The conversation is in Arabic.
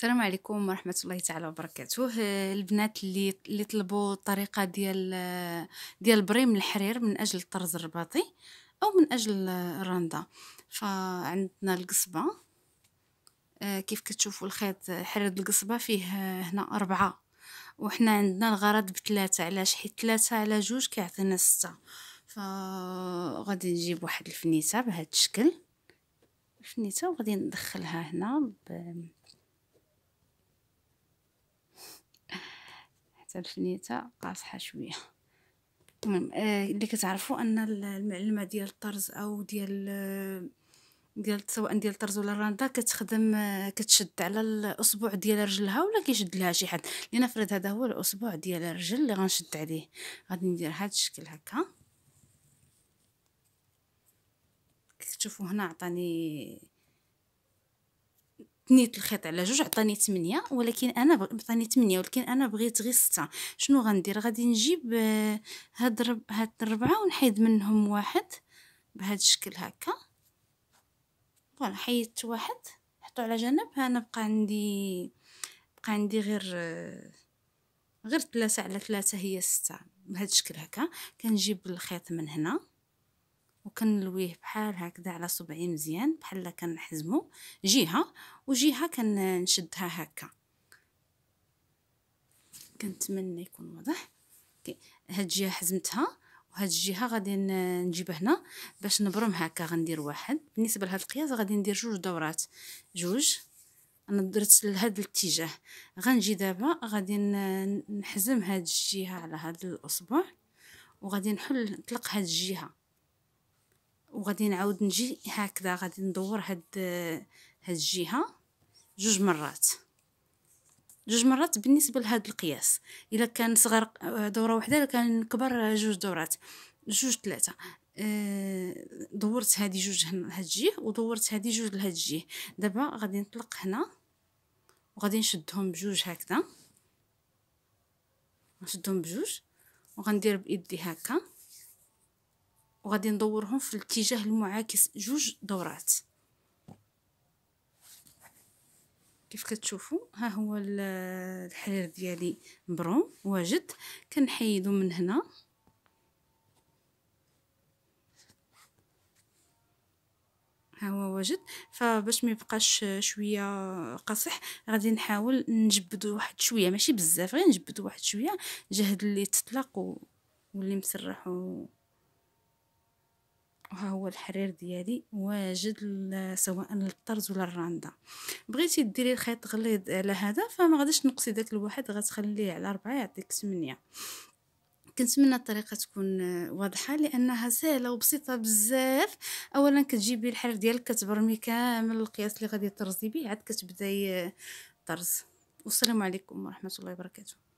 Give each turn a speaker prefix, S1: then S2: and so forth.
S1: السلام عليكم ورحمه الله تعالى وبركاته آه، البنات اللي اللي طلبوا الطريقه ديال آه، ديال بريم الحرير من اجل الطرز الرباطي او من اجل الرنده آه، فعندنا القصبه كيف كتشوفوا الخيط حرير القصبه فيه هنا أربعة وحنا عندنا الغرض بثلاثة علاش حيت ثلاثة على جوج كيعطينا ستة فغادي نجيب واحد الفنيسة بهذا الشكل الفنيسة وغادي ندخلها هنا ب... حتى الفنيته قاصحه شويه المهم آه، اللي كتعرفوا ان المعلمه ديال الطرز او ديال آه، ديال سواء ديال الطرز ولا الرنده كتخدم آه، كتشد على الاصبع ديال رجلها ولا كيشد لها شي حد لنفرض هذا هو الاصبع ديال الرجل اللي غنشد عليه غادي ندير هذا الشكل هكا كتشوفوا هنا عطاني تنيت الخيط على جوج عطاني 8 ولكن انا عطاني 8 ولكن انا بغيت غير 6 شنو غندير غادي نجيب آه، هاد هاد الربعه ونحيد منهم واحد بهذا الشكل هكا فوالا حيدت واحد حطو على جنب انا بقى عندي بقى عندي غير آه، غير ثلاثة على ثلاثة هي 6 بهذا الشكل هكا كنجيب الخيط من هنا وكنلويه بحال هكذا على صبعي مزيان بحال كنحزمو جهه وجهه كنشدها هكا كنتمنى يكون واضح هاد الجهه حزمتها وهاد الجهه غادي نجيبها هنا باش نبرم هكا غندير واحد بالنسبه لهاد القياس غادي ندير جوج دورات جوج انا درت لهاد الاتجاه غنجي دابا غادي نحزم هاد الجهه على هاد الاصبع وغادي نحل نطلق هاد الجهه وغادي نعاود نجي هكذا غادي ندور هاد هاد الجهه جوج مرات جوج مرات بالنسبه لهاد القياس الا كان صغر آه، دوره واحده الا كان كبر آه، جوج دورات جوج ثلاثه آه، دورت هادي جوج هنا لهاد الجهه ودورت هادي جوج لهاد الجهه دابا غادي نطلق هنا وغادي نشدهم بجوج هكذا نشدهم بجوج وغندير بايدي هكا وغادي ندورهم في الاتجاه المعاكس جوج دورات كيف كتشوفوا ها هو الحرير ديالي مبروم واجد كنحيدو من هنا ها هو واجد فباش ما يبقاش شويه قاصح غادي نحاول نجبدو واحد شويه ماشي بزاف غير نجبدو واحد شويه جهد اللي تطلق واللي مسرح و... ها هو الحرير ديالي واجد سواء للطرز ولا الراندا بغيتي ديري الخيط غليظ على هذا فما غاديش نقصي داك الواحد غتخليه على ربعة يعطيك 8 كنتمنى الطريقه تكون واضحه لانها سهله وبسيطه بزاف اولا كتجيبي الحرير ديالك كتبرمي كامل القياس اللي غادي ترزي به عاد كتبداي آه، طرز والسلام عليكم ورحمه الله وبركاته